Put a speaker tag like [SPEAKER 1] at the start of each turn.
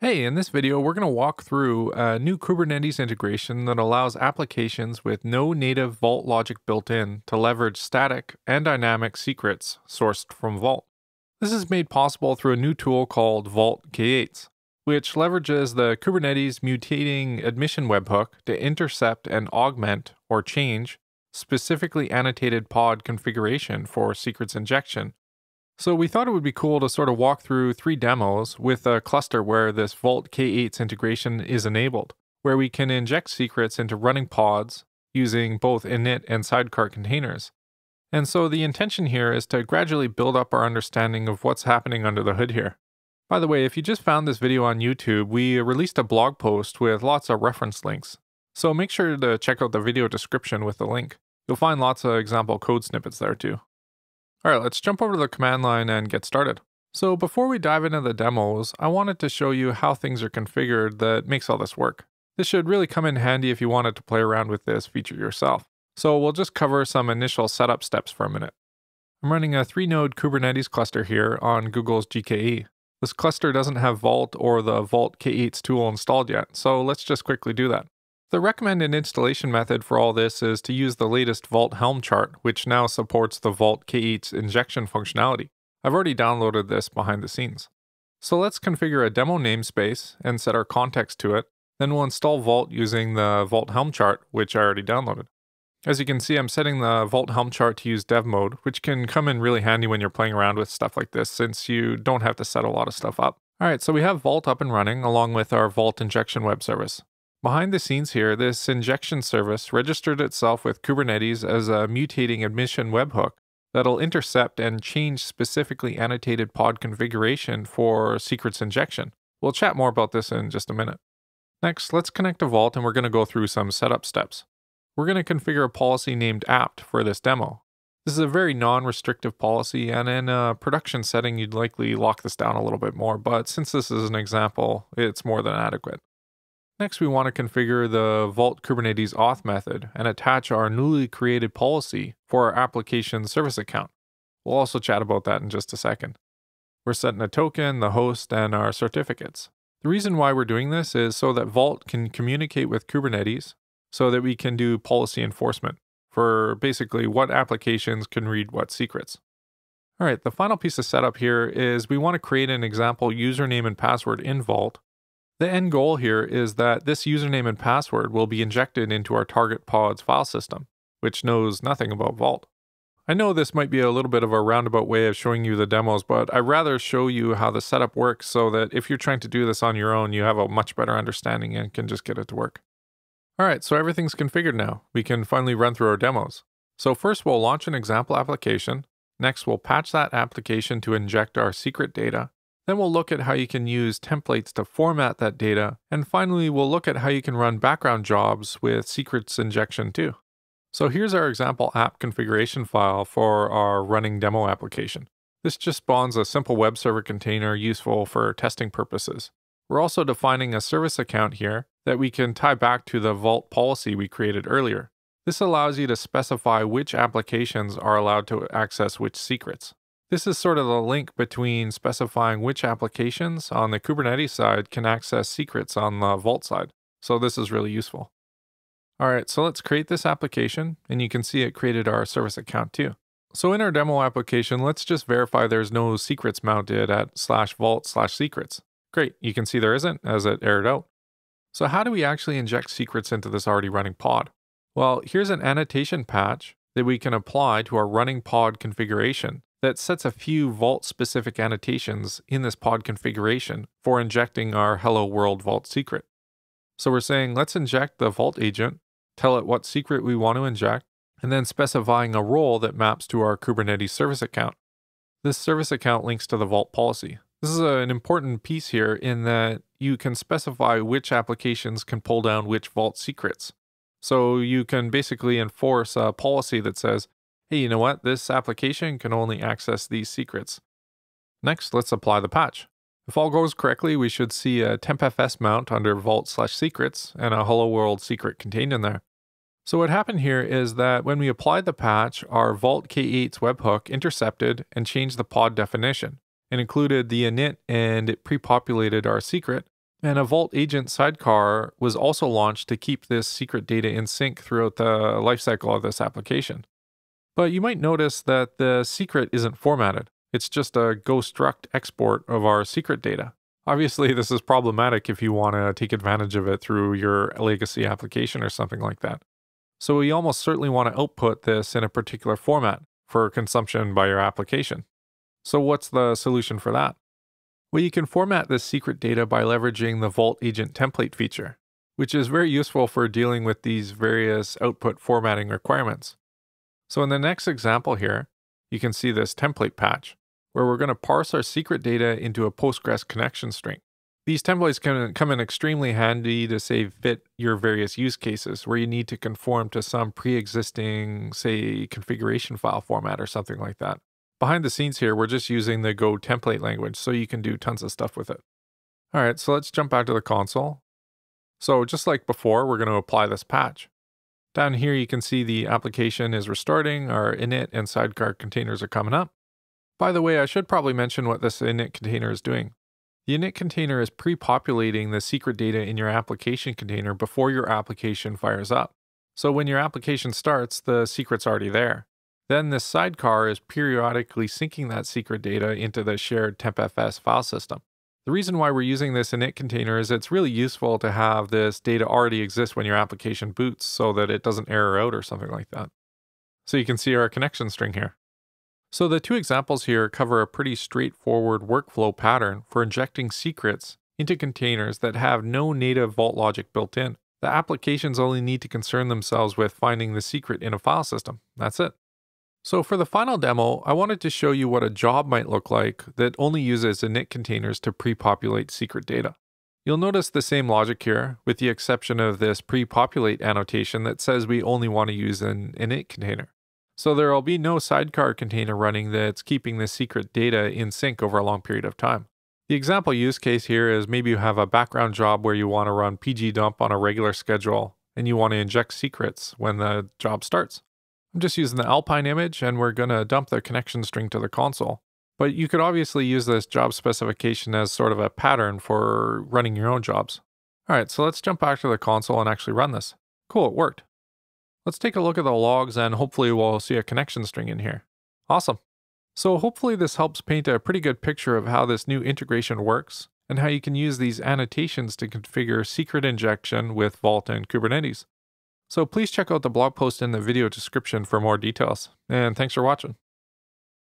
[SPEAKER 1] Hey, in this video, we're going to walk through a new Kubernetes integration that allows applications with no native Vault logic built in to leverage static and dynamic secrets sourced from Vault. This is made possible through a new tool called Vault K8s, which leverages the Kubernetes mutating admission webhook to intercept and augment or change specifically annotated pod configuration for secrets injection so we thought it would be cool to sort of walk through three demos with a cluster where this Vault K8's integration is enabled, where we can inject secrets into running pods using both init and sidecar containers. And so the intention here is to gradually build up our understanding of what's happening under the hood here. By the way, if you just found this video on YouTube, we released a blog post with lots of reference links. So make sure to check out the video description with the link. You'll find lots of example code snippets there too. All right, let's jump over to the command line and get started. So before we dive into the demos, I wanted to show you how things are configured that makes all this work. This should really come in handy if you wanted to play around with this feature yourself. So we'll just cover some initial setup steps for a minute. I'm running a three node Kubernetes cluster here on Google's GKE. This cluster doesn't have Vault or the Vault K8s tool installed yet, so let's just quickly do that. The recommended installation method for all this is to use the latest Vault Helm chart, which now supports the Vault k injection functionality. I've already downloaded this behind the scenes. So let's configure a demo namespace and set our context to it, then we'll install Vault using the Vault Helm chart, which I already downloaded. As you can see, I'm setting the Vault Helm chart to use dev mode, which can come in really handy when you're playing around with stuff like this since you don't have to set a lot of stuff up. All right, so we have Vault up and running along with our Vault injection web service. Behind the scenes here, this injection service registered itself with Kubernetes as a mutating admission webhook that'll intercept and change specifically annotated pod configuration for secrets injection. We'll chat more about this in just a minute. Next, let's connect to Vault and we're going to go through some setup steps. We're going to configure a policy named apt for this demo. This is a very non-restrictive policy and in a production setting you'd likely lock this down a little bit more, but since this is an example, it's more than adequate. Next, we want to configure the Vault Kubernetes auth method and attach our newly created policy for our application service account. We'll also chat about that in just a second. We're setting a token, the host, and our certificates. The reason why we're doing this is so that Vault can communicate with Kubernetes so that we can do policy enforcement for basically what applications can read what secrets. All right, the final piece of setup here is we want to create an example username and password in Vault the end goal here is that this username and password will be injected into our target pod's file system, which knows nothing about Vault. I know this might be a little bit of a roundabout way of showing you the demos, but I'd rather show you how the setup works so that if you're trying to do this on your own, you have a much better understanding and can just get it to work. All right, so everything's configured now. We can finally run through our demos. So first we'll launch an example application. Next, we'll patch that application to inject our secret data. Then we'll look at how you can use templates to format that data. And finally, we'll look at how you can run background jobs with secrets injection too. So here's our example app configuration file for our running demo application. This just spawns a simple web server container useful for testing purposes. We're also defining a service account here that we can tie back to the Vault policy we created earlier. This allows you to specify which applications are allowed to access which secrets. This is sort of the link between specifying which applications on the Kubernetes side can access secrets on the Vault side. So this is really useful. All right, so let's create this application, and you can see it created our service account too. So in our demo application, let's just verify there's no secrets mounted at slash vault slash secrets. Great, you can see there isn't as it errored out. So how do we actually inject secrets into this already running pod? Well, here's an annotation patch that we can apply to our running pod configuration that sets a few Vault-specific annotations in this pod configuration for injecting our Hello World Vault secret. So we're saying let's inject the Vault agent, tell it what secret we want to inject, and then specifying a role that maps to our Kubernetes service account. This service account links to the Vault policy. This is an important piece here in that you can specify which applications can pull down which Vault secrets. So you can basically enforce a policy that says hey, you know what? This application can only access these secrets. Next, let's apply the patch. If all goes correctly, we should see a tempfs mount under vault slash secrets and a hello world secret contained in there. So what happened here is that when we applied the patch, our vault k8's webhook intercepted and changed the pod definition. It included the init and it pre-populated our secret. And a vault agent sidecar was also launched to keep this secret data in sync throughout the lifecycle of this application. But you might notice that the secret isn't formatted. It's just a gostruct export of our secret data. Obviously, this is problematic if you want to take advantage of it through your legacy application or something like that. So we almost certainly want to output this in a particular format for consumption by your application. So what's the solution for that? Well, you can format this secret data by leveraging the Vault Agent Template feature, which is very useful for dealing with these various output formatting requirements. So in the next example here, you can see this template patch, where we're going to parse our secret data into a Postgres connection string. These templates can come in extremely handy to, say, fit your various use cases where you need to conform to some pre-existing, say, configuration file format or something like that. Behind the scenes here, we're just using the Go template language, so you can do tons of stuff with it. All right, so let's jump back to the console. So just like before, we're going to apply this patch. Down here, you can see the application is restarting, our init and sidecar containers are coming up. By the way, I should probably mention what this init container is doing. The init container is pre-populating the secret data in your application container before your application fires up. So when your application starts, the secret's already there. Then this sidecar is periodically syncing that secret data into the shared tempfs file system. The reason why we're using this init container is it's really useful to have this data already exist when your application boots so that it doesn't error out or something like that. So you can see our connection string here. So the two examples here cover a pretty straightforward workflow pattern for injecting secrets into containers that have no native Vault logic built in. The applications only need to concern themselves with finding the secret in a file system. That's it. So for the final demo, I wanted to show you what a job might look like that only uses init containers to pre-populate secret data. You'll notice the same logic here, with the exception of this pre-populate annotation that says we only want to use an init container. So there will be no sidecar container running that's keeping the secret data in sync over a long period of time. The example use case here is maybe you have a background job where you want to run pgdump on a regular schedule and you want to inject secrets when the job starts. I'm just using the Alpine image and we're going to dump the connection string to the console. But you could obviously use this job specification as sort of a pattern for running your own jobs. All right, so let's jump back to the console and actually run this. Cool, it worked. Let's take a look at the logs and hopefully we'll see a connection string in here. Awesome. So hopefully this helps paint a pretty good picture of how this new integration works and how you can use these annotations to configure secret injection with Vault and Kubernetes. So please check out the blog post in the video description for more details. And thanks for watching.